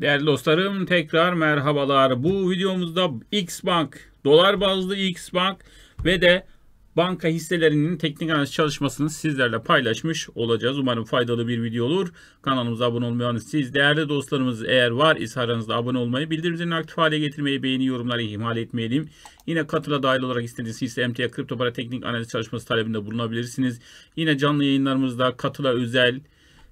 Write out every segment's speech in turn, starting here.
Değerli dostlarım tekrar merhabalar. Bu videomuzda X-Bank, dolar bazlı X-Bank ve de banka hisselerinin teknik analiz çalışmasını sizlerle paylaşmış olacağız. Umarım faydalı bir video olur. Kanalımıza abone olmayan siz değerli dostlarımız eğer var ise aranızda abone olmayı, bildirim zilini aktif hale getirmeyi, beğeni yorumları ihmal etmeyelim. Yine katıla dahil olarak istediğiniz hisse emtia kripto para teknik analiz çalışması talebinde bulunabilirsiniz. Yine canlı yayınlarımızda katıla özel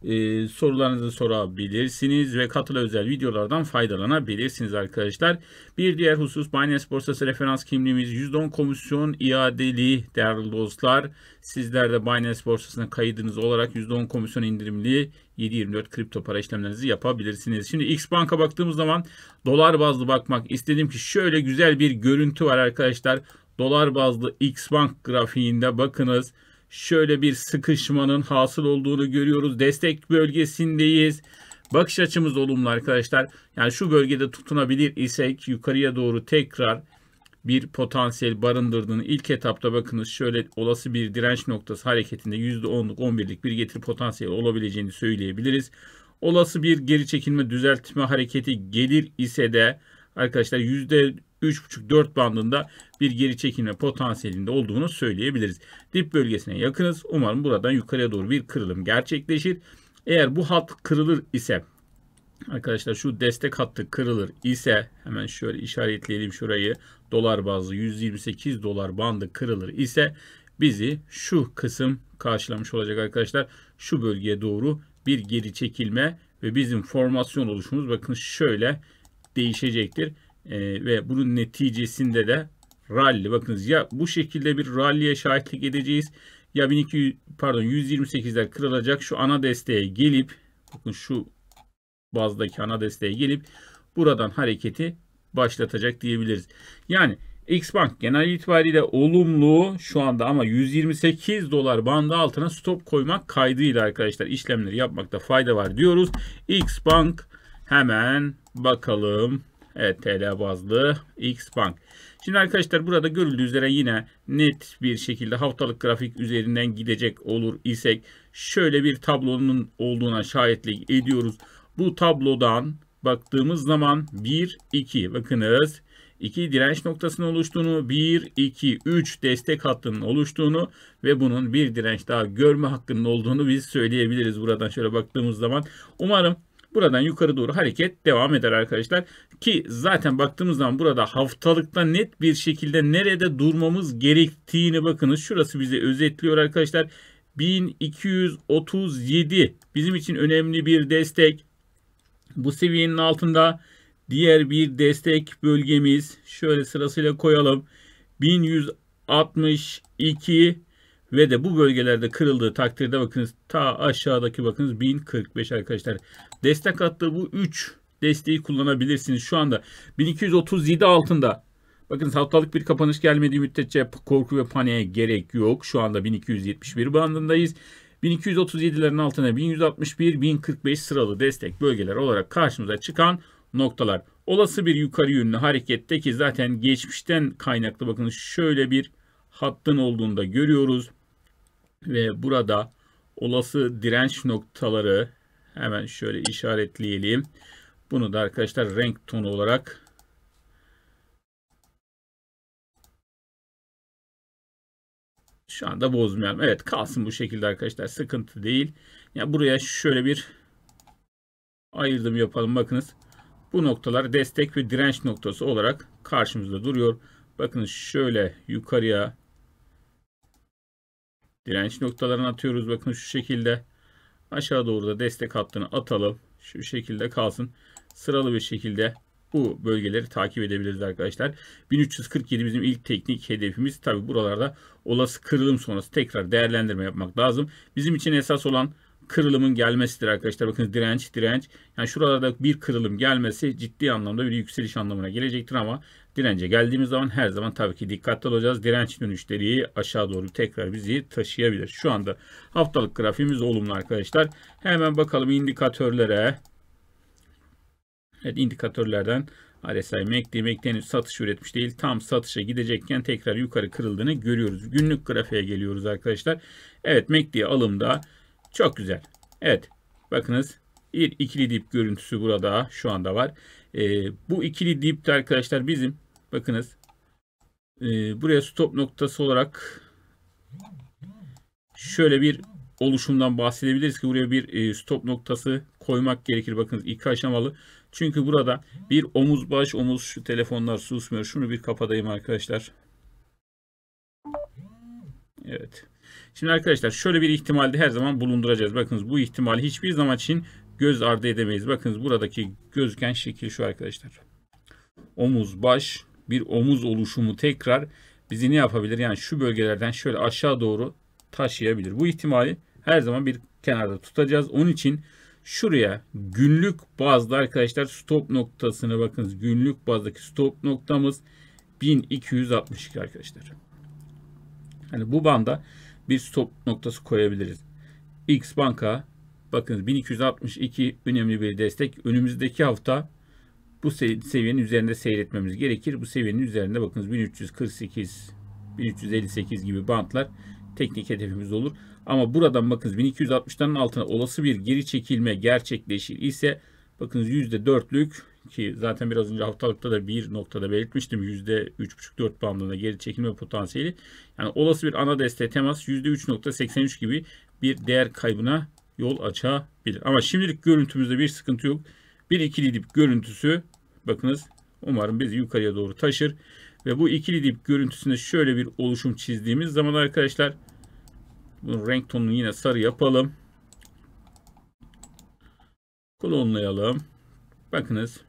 e, sorularınızı sorabilirsiniz ve katıla özel videolardan faydalanabilirsiniz arkadaşlar. Bir diğer husus Binance borsası referans kimliğimiz %10 komisyon iadeli değerli dostlar. Sizler de Binance borsasına kaydınız olarak %10 komisyon indirimli 7.24 kripto para işlemlerinizi yapabilirsiniz. Şimdi X Bank'a baktığımız zaman dolar bazlı bakmak istedim ki şöyle güzel bir görüntü var arkadaşlar. Dolar bazlı X Bank grafiğinde bakınız şöyle bir sıkışmanın hasıl olduğunu görüyoruz. Destek bölgesindeyiz. Bakış açımız olumlu arkadaşlar. Yani şu bölgede tutunabilir isek yukarıya doğru tekrar bir potansiyel barındırdığını ilk etapta bakınız şöyle olası bir direnç noktası hareketinde %10'luk 11'lik bir getiri potansiyeli olabileceğini söyleyebiliriz. Olası bir geri çekilme düzeltme hareketi gelir ise de arkadaşlar 3.5-4 bandında bir geri çekilme potansiyelinde olduğunu söyleyebiliriz. Dip bölgesine yakınız. Umarım buradan yukarıya doğru bir kırılım gerçekleşir. Eğer bu hat kırılır ise arkadaşlar şu destek hattı kırılır ise hemen şöyle işaretleyelim şurayı. Dolar bazlı 128 dolar bandı kırılır ise bizi şu kısım karşılamış olacak arkadaşlar. Şu bölgeye doğru bir geri çekilme ve bizim formasyon oluşumuz bakın şöyle değişecektir e, ve bunun neticesinde de rally bakınız ya bu şekilde bir rally'e şahitlik edeceğiz ya 1200 pardon 128'ler kırılacak şu ana desteğe gelip bakın şu bazdaki ana desteğe gelip buradan hareketi başlatacak diyebiliriz. Yani Xbank genel itibariyle olumlu şu anda ama 128 dolar bandı altına stop koymak kaydıyla arkadaşlar işlemleri yapmakta fayda var diyoruz. Xbank hemen bakalım. Evet TL bazlı X Bank. Şimdi arkadaşlar burada görüldüğü üzere yine net bir şekilde haftalık grafik üzerinden gidecek olur isek şöyle bir tablonun olduğuna şahitlik ediyoruz. Bu tablodan baktığımız zaman 1 2 bakınız 2 direnç noktasının oluştuğunu, 1, 2, 3 destek hattının oluştuğunu ve bunun bir direnç daha görme hakkının olduğunu biz söyleyebiliriz buradan şöyle baktığımız zaman. Umarım Buradan yukarı doğru hareket devam eder arkadaşlar. Ki zaten baktığımız zaman burada haftalıkta net bir şekilde nerede durmamız gerektiğini bakınız. Şurası bize özetliyor arkadaşlar. 1237 bizim için önemli bir destek. Bu seviyenin altında diğer bir destek bölgemiz şöyle sırasıyla koyalım. 1162 ve de bu bölgelerde kırıldığı takdirde bakınız ta aşağıdaki bakınız 1045 arkadaşlar destek attığı bu 3 desteği kullanabilirsiniz. Şu anda 1237 altında Bakın haftalık bir kapanış gelmediği müddetçe korku ve paniğe gerek yok. Şu anda 1271 bandındayız. 1237'lerin altına 1161, 1045 sıralı destek bölgeler olarak karşımıza çıkan noktalar. Olası bir yukarı yönlü harekette ki zaten geçmişten kaynaklı bakın şöyle bir hattın olduğunu da görüyoruz. Ve burada olası direnç noktaları Hemen şöyle işaretleyelim. Bunu da arkadaşlar renk tonu olarak şu anda bozmayalım. Evet kalsın bu şekilde arkadaşlar. Sıkıntı değil. Ya buraya şöyle bir ayırdım yapalım. Bakınız bu noktalar destek ve direnç noktası olarak karşımızda duruyor. Bakın şöyle yukarıya direnç noktalarını atıyoruz. Bakın şu şekilde. Aşağı doğru da destek hattını atalım. Şu şekilde kalsın. Sıralı bir şekilde bu bölgeleri takip edebiliriz arkadaşlar. 1347 bizim ilk teknik hedefimiz. Tabi buralarda olası kırılım sonrası tekrar değerlendirme yapmak lazım. Bizim için esas olan kırılımın gelmesidir arkadaşlar. Bakın direnç direnç. Yani şuralarda bir kırılım gelmesi ciddi anlamda bir yükseliş anlamına gelecektir ama Dirence geldiğimiz zaman her zaman tabii ki dikkatli olacağız. Direnç dönüşleri aşağı doğru tekrar bizi taşıyabilir. Şu anda haftalık grafiğimiz olumlu arkadaşlar. Hemen bakalım indikatörlere. Evet indikatörlerden RSI, MACD, e MACD e henüz satış üretmiş değil. Tam satışa gidecekken tekrar yukarı kırıldığını görüyoruz. Günlük grafiğe geliyoruz arkadaşlar. Evet MACD e alımda çok güzel. Evet bakınız bir ikili dip görüntüsü burada şu anda var. E, bu ikili dip de arkadaşlar bizim bakınız e, buraya stop noktası olarak şöyle bir oluşumdan bahsedebiliriz ki buraya bir e, stop noktası koymak gerekir. Bakınız iki aşamalı. Çünkü burada bir omuz baş omuz şu telefonlar susmuyor. Şunu bir kapatayım arkadaşlar. Evet. Şimdi arkadaşlar şöyle bir ihtimalde her zaman bulunduracağız. Bakınız bu ihtimali hiçbir zaman için göz ardı edemeyiz. Bakınız buradaki gözüken şekil şu arkadaşlar. Omuz, baş, bir omuz oluşumu tekrar bizi ne yapabilir? Yani şu bölgelerden şöyle aşağı doğru taşıyabilir. Bu ihtimali her zaman bir kenarda tutacağız. Onun için şuraya günlük bazda arkadaşlar stop noktasını bakınız. Günlük bazdaki stop noktamız 1262 arkadaşlar. Hani bu banda bir stop noktası koyabiliriz. X banka Bakınız 1262 önemli bir destek. Önümüzdeki hafta bu seviyenin üzerinde seyretmemiz gerekir. Bu seviyenin üzerinde bakınız 1348, 1358 gibi bantlar teknik hedefimiz olur. Ama buradan bakınız 1260'ların altına olası bir geri çekilme gerçekleşir ise bakınız %4'lük ki zaten biraz önce haftalıkta da bir noktada belirtmiştim %3,5-4 bandında geri çekilme potansiyeli. Yani olası bir ana desteğe temas %3,83 gibi bir değer kaybına yol açabilir. Ama şimdilik görüntümüzde bir sıkıntı yok. Bir ikili dip görüntüsü bakınız umarım bizi yukarıya doğru taşır. Ve bu ikili dip görüntüsünde şöyle bir oluşum çizdiğimiz zaman arkadaşlar Bunu renk tonunu yine sarı yapalım. Klonlayalım. Bakınız.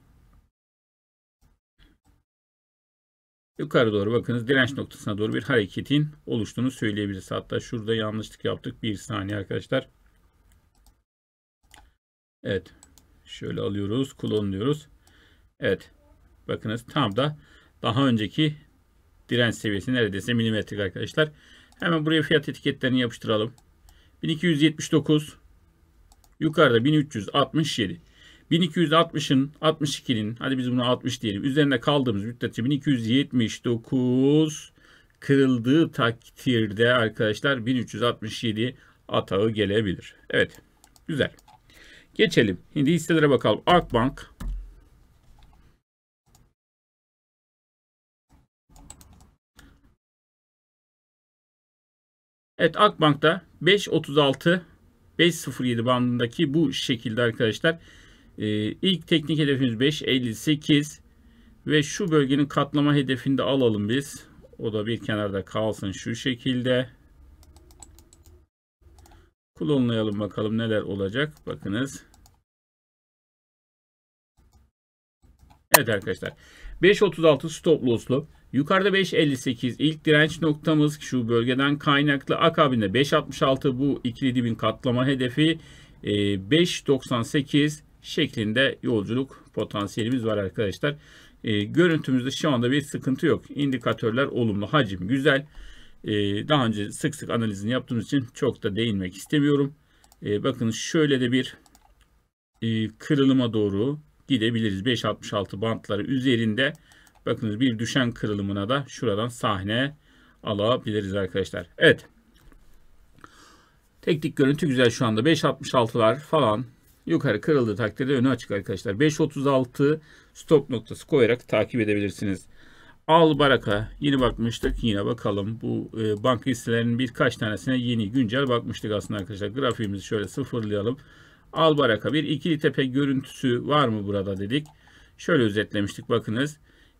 Yukarı doğru bakınız direnç noktasına doğru bir hareketin oluştuğunu söyleyebiliriz. Hatta şurada yanlışlık yaptık. Bir saniye arkadaşlar. Evet. Şöyle alıyoruz. kullanıyoruz. Evet. Bakınız tam da daha önceki direnç seviyesi neredeyse milimetrik arkadaşlar. Hemen buraya fiyat etiketlerini yapıştıralım. 1279 yukarıda 1367 1260'ın 62'nin hadi biz bunu 60 diyelim. Üzerinde kaldığımız müddetçe 1279 kırıldığı takdirde arkadaşlar 1367 atağı gelebilir. Evet. Güzel. Geçelim. Şimdi hisselere bakalım. Akbank. Evet Akbank'ta 536 507 bandındaki bu şekilde arkadaşlar. Ee, ilk teknik hedefimiz 558 ve şu bölgenin katlama hedefini de alalım biz. O da bir kenarda kalsın şu şekilde. Kullanlayalım bakalım neler olacak. Bakınız. Evet arkadaşlar. 5.36 stop loss'lu. Yukarıda 5.58 ilk direnç noktamız şu bölgeden kaynaklı. Akabinde 5.66 bu ikili dibin katlama hedefi 5.98 ee, şeklinde yolculuk potansiyelimiz var arkadaşlar. Ee, görüntümüzde şu anda bir sıkıntı yok. İndikatörler olumlu. Hacim güzel. Ee, daha önce sık sık analizini yaptığımız için çok da değinmek istemiyorum. Ee, bakın şöyle de bir e, kırılıma doğru gidebiliriz. 5.66 bantları üzerinde bakınız bir düşen kırılımına da şuradan sahne alabiliriz arkadaşlar. Evet. Teknik görüntü güzel şu anda. 5.66'lar falan yukarı kırıldığı takdirde önü açık arkadaşlar. 5.36 stop noktası koyarak takip edebilirsiniz. Al Baraka yeni bakmıştık. Yine bakalım. Bu e, banka hisselerinin birkaç tanesine yeni güncel bakmıştık aslında arkadaşlar. Grafiğimizi şöyle sıfırlayalım. Al Baraka bir ikili tepe görüntüsü var mı burada dedik. Şöyle özetlemiştik bakınız.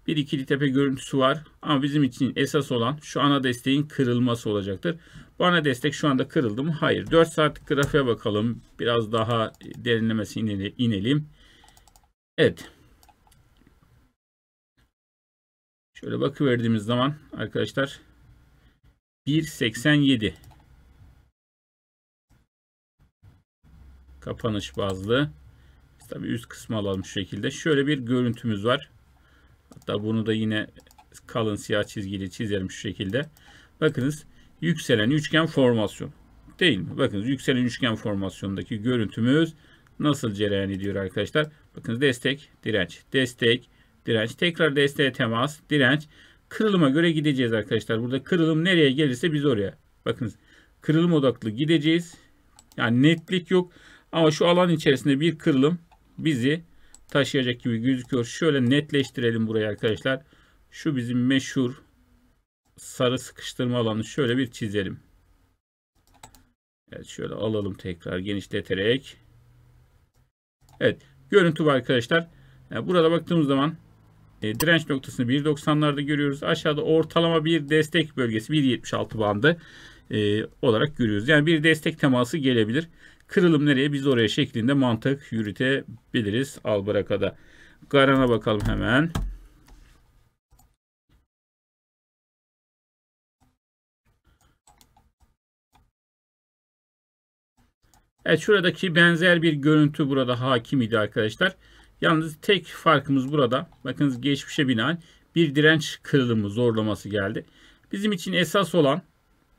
Bir ikili tepe görüntüsü var ama bizim için esas olan şu ana desteğin kırılması olacaktır. Bu ana destek şu anda kırıldı mı? Hayır. 4 saatlik grafiğe bakalım. Biraz daha derinlemesine inelim. Evet. Şöyle bakıverdiğimiz zaman arkadaşlar 1.87 kapanış bazlı. tabi üst kısmı alalım şu şekilde. Şöyle bir görüntümüz var. Hatta bunu da yine kalın siyah çizgili çizelim şu şekilde. Bakınız yükselen üçgen formasyon. Değil mi? Bakınız yükselen üçgen formasyondaki görüntümüz nasıl cereyan ediyor arkadaşlar? Bakınız destek, direnç, destek, direnç. Tekrar desteğe temas, direnç. Kırılıma göre gideceğiz arkadaşlar. Burada kırılım nereye gelirse biz oraya. Bakınız kırılım odaklı gideceğiz. Yani netlik yok. Ama şu alan içerisinde bir kırılım bizi taşıyacak gibi gözüküyor. Şöyle netleştirelim burayı arkadaşlar. Şu bizim meşhur sarı sıkıştırma alanı şöyle bir çizelim. Evet şöyle alalım tekrar genişleterek. Evet görüntü var arkadaşlar. Yani burada baktığımız zaman e, direnç noktasını 1.90'larda görüyoruz. Aşağıda ortalama bir destek bölgesi 1.76 bandı e, olarak görüyoruz. Yani bir destek teması gelebilir. Kırılım nereye biz oraya şeklinde mantık yürütebiliriz Albaraka'da. Garan'a bakalım hemen. Evet şuradaki benzer bir görüntü burada hakim idi arkadaşlar. Yalnız tek farkımız burada. Bakınız geçmişe binaen bir direnç kırılımı zorlaması geldi. Bizim için esas olan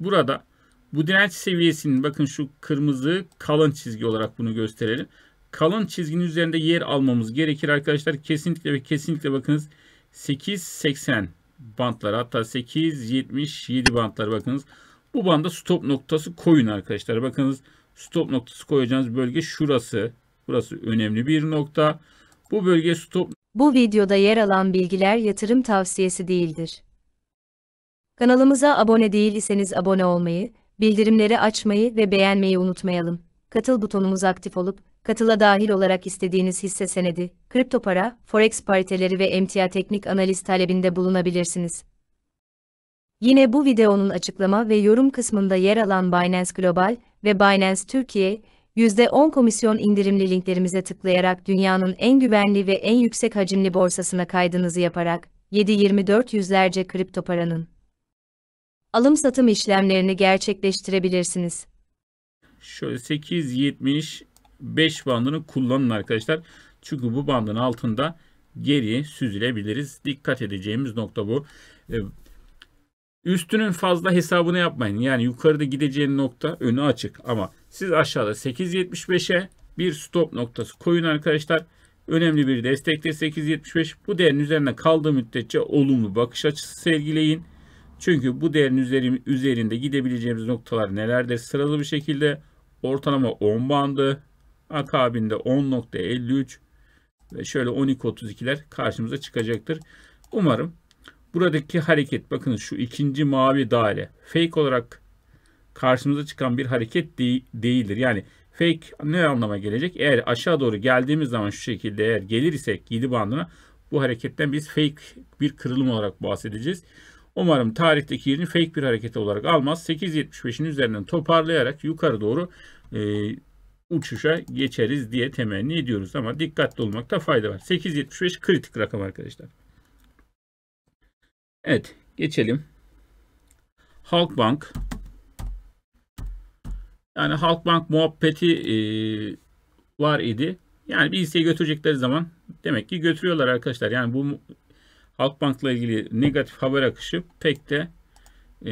burada bu direnç seviyesinin bakın şu kırmızı kalın çizgi olarak bunu gösterelim. Kalın çizginin üzerinde yer almamız gerekir arkadaşlar. Kesinlikle ve kesinlikle bakınız 8.80 bantlar hatta 8.77 bantlar bakınız. Bu banda stop noktası koyun arkadaşlar. Bakınız stop noktası koyacağınız bölge şurası. Burası önemli bir nokta. Bu bölge su Bu videoda yer alan bilgiler yatırım tavsiyesi değildir. Kanalımıza abone değil iseniz abone olmayı, bildirimleri açmayı ve beğenmeyi unutmayalım. Katıl butonumuz aktif olup, katıla dahil olarak istediğiniz hisse senedi, kripto para, forex pariteleri ve emtia teknik analiz talebinde bulunabilirsiniz. Yine bu videonun açıklama ve yorum kısmında yer alan Binance Global ve Binance Türkiye, %10 komisyon indirimli linklerimize tıklayarak dünyanın en güvenli ve en yüksek hacimli borsasına kaydınızı yaparak 7-24 yüzlerce kripto paranın alım-satım işlemlerini gerçekleştirebilirsiniz. Şöyle 8.75 bandını kullanın arkadaşlar. Çünkü bu bandın altında geri süzülebiliriz. Dikkat edeceğimiz nokta bu. Ee, üstünün fazla hesabını yapmayın. Yani yukarıda gideceğin nokta önü açık ama siz aşağıda 8.75'e bir stop noktası koyun arkadaşlar. Önemli bir destekte 8.75. Bu değerin üzerinde kaldığı müddetçe olumlu bakış açısı sergileyin. Çünkü bu değerin üzerinde gidebileceğimiz noktalar nelerdir? Sıralı bir şekilde ortalama 10 bandı. Akabinde 10.53 ve şöyle 12.32'ler karşımıza çıkacaktır. Umarım buradaki hareket bakın şu ikinci mavi daire fake olarak karşımıza çıkan bir hareket de değildir. Yani fake ne anlama gelecek? Eğer aşağı doğru geldiğimiz zaman şu şekilde eğer gelir isek 7 bandına bu hareketten biz fake bir kırılım olarak bahsedeceğiz. Umarım tarihteki yerini fake bir hareket olarak almaz. 8.75'in üzerinden toparlayarak yukarı doğru e, uçuşa geçeriz diye temenni ediyoruz. Ama dikkatli olmakta fayda var. 8.75 kritik rakam arkadaşlar. Evet geçelim. Halkbank yani Halkbank muhabbeti e, var idi. Yani bir hisseyi götürecekleri zaman demek ki götürüyorlar arkadaşlar. Yani bu Halkbank'la ilgili negatif haber akışı pek de e,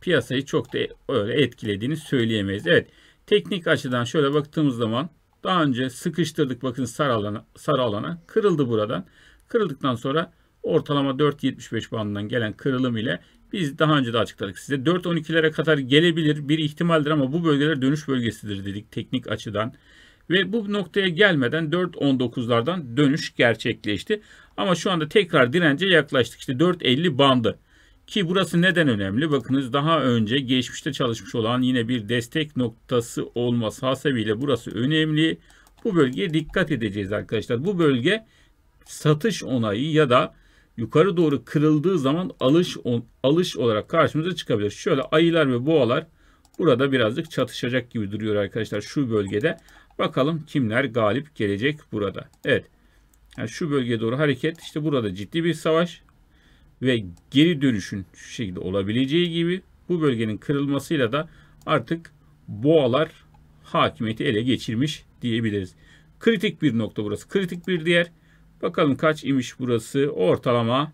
piyasayı çok da öyle etkilediğini söyleyemeyiz. Evet teknik açıdan şöyle baktığımız zaman daha önce sıkıştırdık bakın sarı alana, sarı alana kırıldı buradan. Kırıldıktan sonra ortalama 4.75 bandından gelen kırılım ile biz daha önce de açıkladık size. 4.12'lere kadar gelebilir bir ihtimaldir ama bu bölgeler dönüş bölgesidir dedik teknik açıdan. Ve bu noktaya gelmeden 4.19'lardan dönüş gerçekleşti. Ama şu anda tekrar dirence yaklaştık. İşte 4.50 bandı. Ki burası neden önemli? Bakınız daha önce geçmişte çalışmış olan yine bir destek noktası olması hasebiyle burası önemli. Bu bölgeye dikkat edeceğiz arkadaşlar. Bu bölge satış onayı ya da yukarı doğru kırıldığı zaman alış alış olarak karşımıza çıkabilir. Şöyle ayılar ve boğalar burada birazcık çatışacak gibi duruyor arkadaşlar şu bölgede. Bakalım kimler galip gelecek burada. Evet. Yani şu bölgeye doğru hareket işte burada ciddi bir savaş ve geri dönüşün şu şekilde olabileceği gibi bu bölgenin kırılmasıyla da artık boğalar hakimiyeti ele geçirmiş diyebiliriz. Kritik bir nokta burası. Kritik bir diğer Bakalım kaç imiş burası ortalama.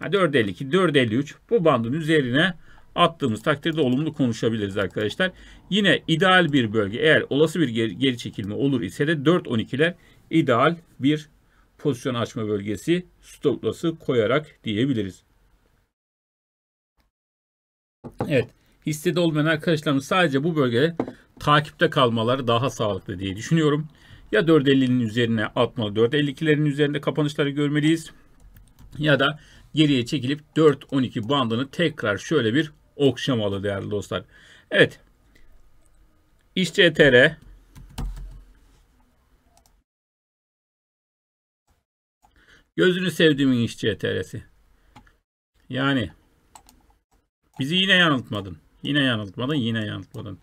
4.52, 4.53 bu bandın üzerine attığımız takdirde olumlu konuşabiliriz arkadaşlar. Yine ideal bir bölge eğer olası bir geri, geri çekilme olur ise de 4.12'ler ideal bir pozisyon açma bölgesi stoplası koyarak diyebiliriz. Evet hissede olmayan arkadaşlarımız sadece bu bölgede takipte kalmaları daha sağlıklı diye düşünüyorum. Ya 4.50'nin üzerine atmalı 4.52'lerin üzerinde kapanışları görmeliyiz. Ya da geriye çekilip 4.12 bandını tekrar şöyle bir okşamalı değerli dostlar. Evet. İşçi e Gözünü sevdiğimin işçi ETR'si. Yani bizi yine yanıltmadın. Yine yanıltmadın, yine yanıltmadın.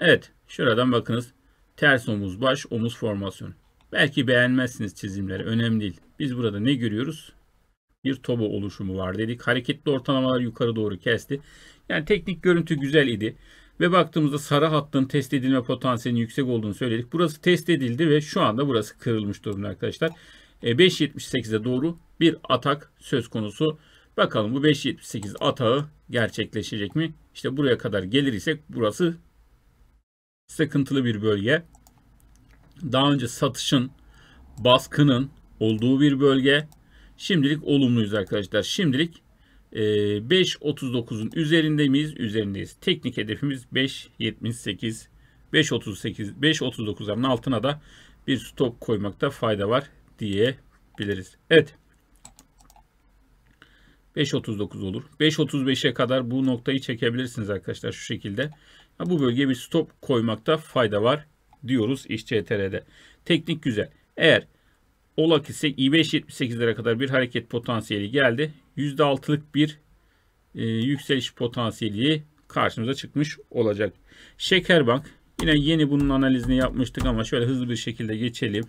Evet, şuradan bakınız. Ters omuz baş, omuz formasyonu. Belki beğenmezsiniz çizimleri. Önemli değil. Biz burada ne görüyoruz? Bir toba oluşumu var dedik. Hareketli ortalamalar yukarı doğru kesti. Yani teknik görüntü güzel idi. Ve baktığımızda sarı hattın test edilme potansiyelinin yüksek olduğunu söyledik. Burası test edildi ve şu anda burası kırılmış durumda arkadaşlar. 5.78'e doğru bir atak söz konusu. Bakalım bu 5.78 atağı gerçekleşecek mi? İşte buraya kadar gelir ise burası sıkıntılı bir bölge. Daha önce satışın, baskının olduğu bir bölge. Şimdilik olumluyuz arkadaşlar. Şimdilik 5.39'un e, üzerinde miyiz? Üzerindeyiz. Teknik hedefimiz 5.78, 5.38, 5.39'ların altına da bir stop koymakta fayda var diyebiliriz. Evet. 5.39 olur. 5.35'e kadar bu noktayı çekebilirsiniz arkadaşlar şu şekilde. Bu bölgeye bir stop koymakta fayda var diyoruz XCTR'de. E Teknik güzel. Eğer olak ise i5.78'lere kadar bir hareket potansiyeli geldi. %6'lık bir e, yükseliş potansiyeli karşımıza çıkmış olacak. Şekerbank yine yeni bunun analizini yapmıştık ama şöyle hızlı bir şekilde geçelim.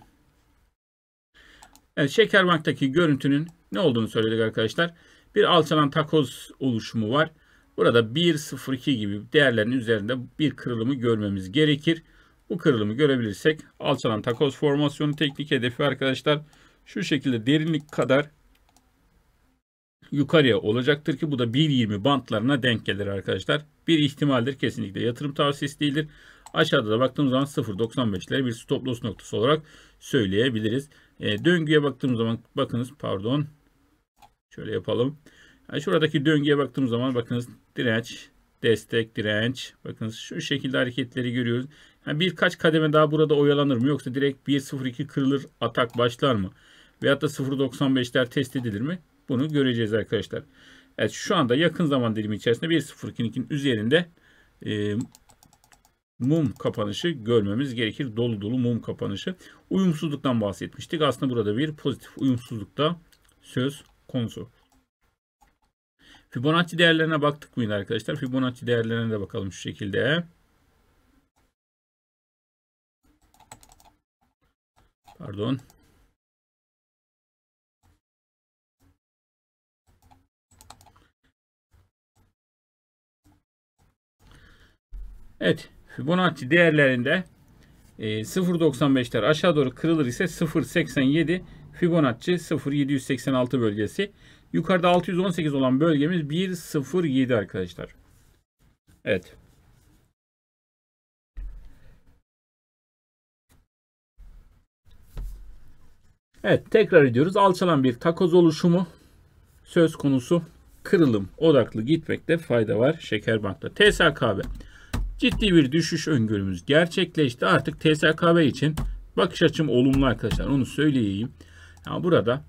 Evet, Şekerbank'taki görüntünün ne olduğunu söyledik arkadaşlar. Bir alçalan takoz oluşumu var. Burada 1.02 gibi değerlerin üzerinde bir kırılımı görmemiz gerekir. Bu kırılımı görebilirsek alçalan takoz formasyonu teknik hedefi arkadaşlar şu şekilde derinlik kadar yukarıya olacaktır ki bu da 1.20 bantlarına denk gelir arkadaşlar. Bir ihtimaldir kesinlikle yatırım tavsiyesi değildir. Aşağıda da baktığımız zaman 0.95'lere bir stop loss noktası olarak söyleyebiliriz. E, döngüye baktığımız zaman bakınız pardon şöyle yapalım. Yani şuradaki döngüye baktığım zaman bakınız direnç, destek, direnç. Bakınız şu şekilde hareketleri görüyoruz. Yani birkaç kademe daha burada oyalanır mı? Yoksa direkt 1.02 kırılır atak başlar mı? Veyahut da 0.95'ler test edilir mi? Bunu göreceğiz arkadaşlar. Evet şu anda yakın zaman dilimi içerisinde 1.02'nin üzerinde e, mum kapanışı görmemiz gerekir. Dolu dolu mum kapanışı. Uyumsuzluktan bahsetmiştik. Aslında burada bir pozitif uyumsuzlukta söz konusu. Fibonacci değerlerine baktık mıydı arkadaşlar? Fibonacci değerlerine de bakalım şu şekilde. Pardon. Evet. Fibonacci değerlerinde 0.95'ler e, aşağı doğru kırılır ise 0.87 Fibonacci 0.786 bölgesi. Yukarıda 618 olan bölgemiz 107 arkadaşlar. Evet. Evet tekrar ediyoruz. Alçalan bir takoz oluşumu söz konusu kırılım odaklı gitmekte fayda var Şekerbank'ta. TSKB ciddi bir düşüş öngörümüz gerçekleşti. Artık TSKB için bakış açım olumlu arkadaşlar onu söyleyeyim. Yani burada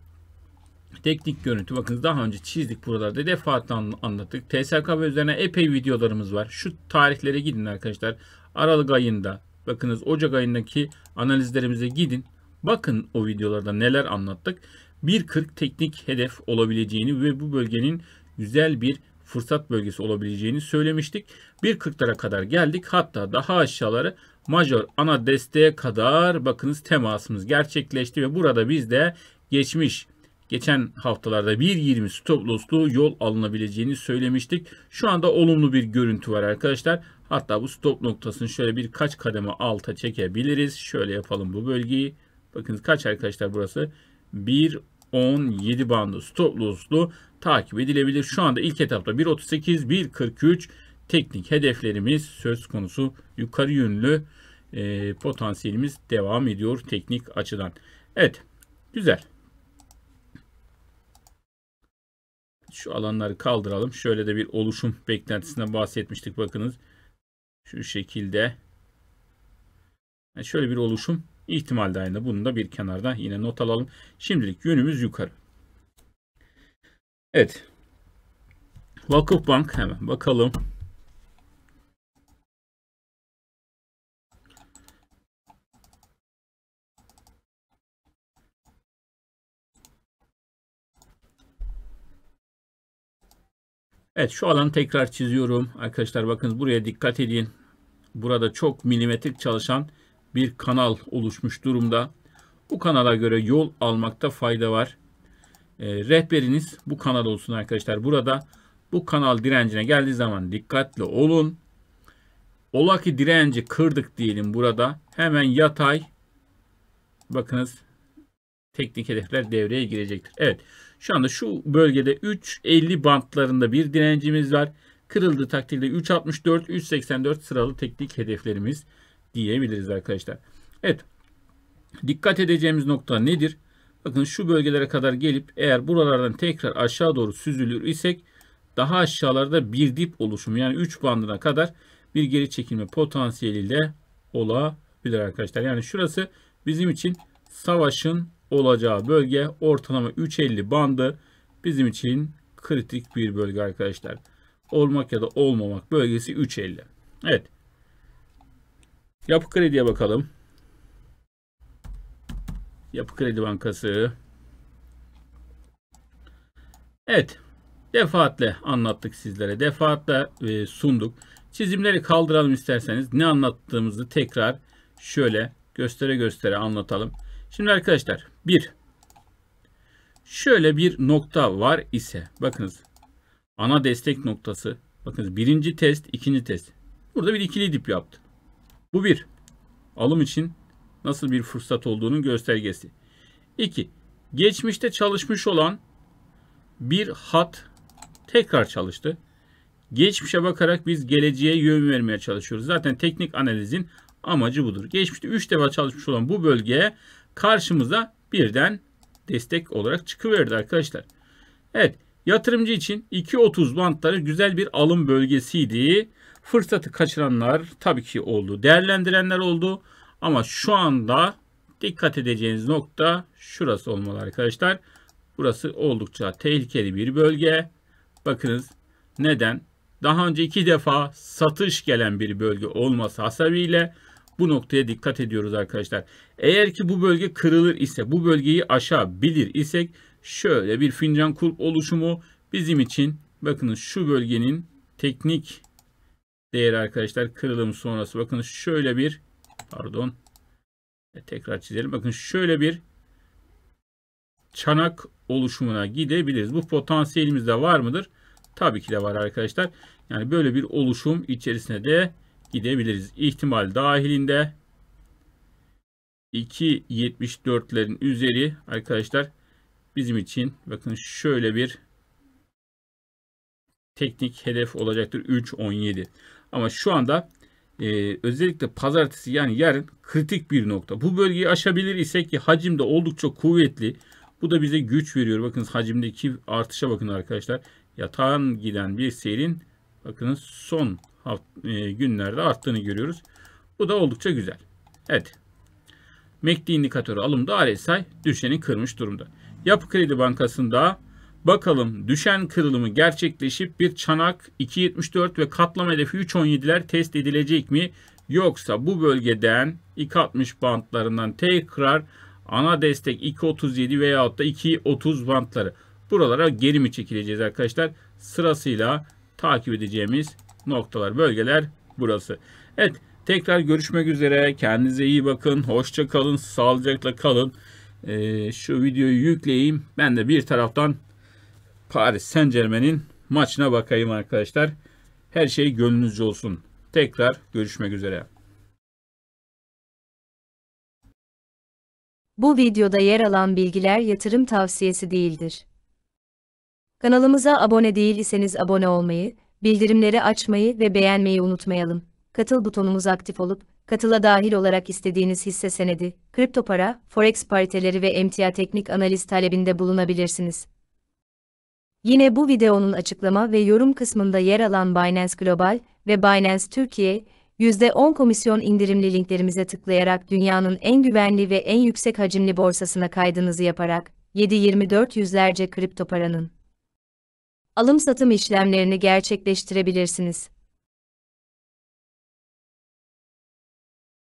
teknik görüntü. Bakın daha önce çizdik buralarda defaatle anlattık. TSKB üzerine epey videolarımız var. Şu tarihlere gidin arkadaşlar. Aralık ayında bakınız Ocak ayındaki analizlerimize gidin. Bakın o videolarda neler anlattık. 1.40 teknik hedef olabileceğini ve bu bölgenin güzel bir fırsat bölgesi olabileceğini söylemiştik. 1.40'lara kadar geldik. Hatta daha aşağılara major ana desteğe kadar bakınız temasımız gerçekleşti ve burada biz de geçmiş geçen haftalarda 1.20 stop losslu yol alınabileceğini söylemiştik. Şu anda olumlu bir görüntü var arkadaşlar. Hatta bu stop noktasını şöyle birkaç kademe alta çekebiliriz. Şöyle yapalım bu bölgeyi. Bakın kaç arkadaşlar burası? 1.17 bandı stop losslu takip edilebilir. Şu anda ilk etapta 1.38, 1.43 teknik hedeflerimiz söz konusu yukarı yönlü e, potansiyelimiz devam ediyor teknik açıdan. Evet güzel. şu alanları kaldıralım. Şöyle de bir oluşum beklentisinden bahsetmiştik. Bakınız şu şekilde. Yani şöyle bir oluşum ihtimal dahilinde. Bunu da bir kenarda yine not alalım. Şimdilik yönümüz yukarı. Evet. Vakıf Bank hemen bakalım. Evet şu alanı tekrar çiziyorum. Arkadaşlar bakınız buraya dikkat edin. Burada çok milimetrik çalışan bir kanal oluşmuş durumda. Bu kanala göre yol almakta fayda var. E, rehberiniz bu kanal olsun arkadaşlar. Burada bu kanal direncine geldiği zaman dikkatli olun. Ola ki direnci kırdık diyelim burada. Hemen yatay. Bakınız teknik hedefler devreye girecektir. Evet. Şu anda şu bölgede 3.50 bantlarında bir direncimiz var. Kırıldığı takdirde 3.64, 3.84 sıralı teknik hedeflerimiz diyebiliriz arkadaşlar. Evet. Dikkat edeceğimiz nokta nedir? Bakın şu bölgelere kadar gelip eğer buralardan tekrar aşağı doğru süzülür isek daha aşağılarda bir dip oluşumu yani 3 bandına kadar bir geri çekilme potansiyeli de olabilir arkadaşlar. Yani şurası bizim için savaşın olacağı bölge ortalama 3.50 bandı bizim için kritik bir bölge arkadaşlar. Olmak ya da olmamak bölgesi 3.50. Evet. Yapı krediye bakalım. Yapı Kredi Bankası. Evet. Defaatle anlattık sizlere. Defaatle e, sunduk. Çizimleri kaldıralım isterseniz. Ne anlattığımızı tekrar şöyle göstere göstere anlatalım. Şimdi arkadaşlar bir şöyle bir nokta var ise bakınız ana destek noktası bakınız birinci test ikinci test. Burada bir ikili dip yaptı. Bu bir alım için nasıl bir fırsat olduğunun göstergesi. İki, Geçmişte çalışmış olan bir hat tekrar çalıştı. Geçmişe bakarak biz geleceğe yön vermeye çalışıyoruz. Zaten teknik analizin amacı budur. Geçmişte 3 defa çalışmış olan bu bölgeye karşımıza birden destek olarak çıkıverdi arkadaşlar. Evet yatırımcı için 2.30 bantları güzel bir alım bölgesiydi. Fırsatı kaçıranlar tabii ki oldu. Değerlendirenler oldu. Ama şu anda dikkat edeceğiniz nokta şurası olmalı arkadaşlar. Burası oldukça tehlikeli bir bölge. Bakınız neden? Daha önce iki defa satış gelen bir bölge olması hasebiyle bu noktaya dikkat ediyoruz arkadaşlar. Eğer ki bu bölge kırılır ise bu bölgeyi aşabilir isek şöyle bir fincan kulp oluşumu bizim için bakın şu bölgenin teknik değeri arkadaşlar kırılım sonrası bakın şöyle bir pardon e, tekrar çizelim. Bakın şöyle bir çanak oluşumuna gidebiliriz. Bu potansiyelimizde var mıdır? Tabii ki de var arkadaşlar. Yani böyle bir oluşum içerisine de gidebiliriz. İhtimal dahilinde 2.74'lerin üzeri arkadaşlar bizim için bakın şöyle bir teknik hedef olacaktır 3.17. Ama şu anda e, özellikle pazartesi yani yarın kritik bir nokta. Bu bölgeyi aşabilir ise ki hacimde oldukça kuvvetli. Bu da bize güç veriyor. Bakınız hacimdeki artışa bakın arkadaşlar. Yatağın giden bir seyrin bakınız son e, günlerde arttığını görüyoruz. Bu da oldukça güzel. Evet. MACD indikatörü alımda RSI düşeni kırmış durumda. Yapı Kredi Bankası'nda bakalım düşen kırılımı gerçekleşip bir çanak 2.74 ve katlama hedefi 3.17'ler test edilecek mi? Yoksa bu bölgeden 2.60 bantlarından tekrar ana destek 2.37 veyahut da 2.30 bantları. Buralara geri mi çekileceğiz arkadaşlar? Sırasıyla takip edeceğimiz noktalar, bölgeler burası. Evet, tekrar görüşmek üzere. Kendinize iyi bakın. Hoşça kalın, sağlıcakla kalın. Ee, şu videoyu yükleyeyim. Ben de bir taraftan Paris Saint Germain'in maçına bakayım arkadaşlar. Her şey gönlünüzce olsun. Tekrar görüşmek üzere. Bu videoda yer alan bilgiler yatırım tavsiyesi değildir. Kanalımıza abone değilseniz abone olmayı, bildirimleri açmayı ve beğenmeyi unutmayalım. Katıl butonumuz aktif olup, katıla dahil olarak istediğiniz hisse senedi, kripto para, forex pariteleri ve emtia teknik analiz talebinde bulunabilirsiniz. Yine bu videonun açıklama ve yorum kısmında yer alan Binance Global ve Binance Türkiye, %10 komisyon indirimli linklerimize tıklayarak dünyanın en güvenli ve en yüksek hacimli borsasına kaydınızı yaparak, 7-24 yüzlerce kripto paranın alım-satım işlemlerini gerçekleştirebilirsiniz.